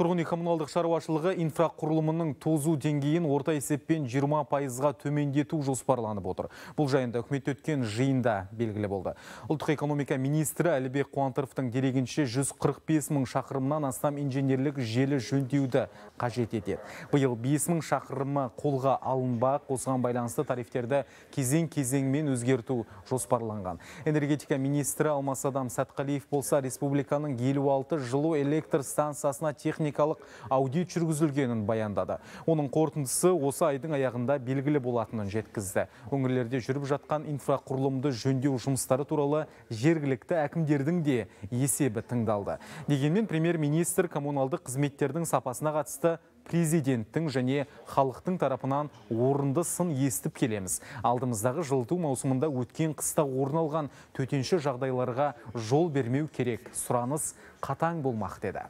Тұрғын үй коммуналдық шаруашылығы инфрақұрылымының тозу деңгейін орта есеппен 20 пайызға төмендету жоспарланып отыр. Бұл жайында үкімет өткен жиында белгілі болды. Ұлттық экономика министрі Әлібек Қуантыровтың дерегінше 145 мың шақырымнан астам инженерлік желі жөндеуді қажет етеді. Биыл 5 мың шақырымы қолға алынбақ, осыған байланысты тарифтерді кезең-кезеңмен өзгерту жоспарланған. Энергетика министрі Алмасадам Сәтқалиев болса республиканың алты жылу электр станциясына техника техникалық аудит жүргізілгенін баяндады. Оның қорытындысы осы айдың аяғында белгілі болатынын жеткізді. Өңірлерде жүріп жатқан инфрақұрылымды жөндеу жұмыстары туралы жергілікті әкімдердің де есебі тыңдалды. Дегенмен премьер-министр коммуналдық қызметтердің сапасына қатысты президенттің және халықтың тарапынан орынды сын естіп келеміз. Алдымыздағы жылыту маусымында өткен қыста орын алған төтенше жағдайларға жол бермеу керек. Сұраныс қатаң болмақ деді.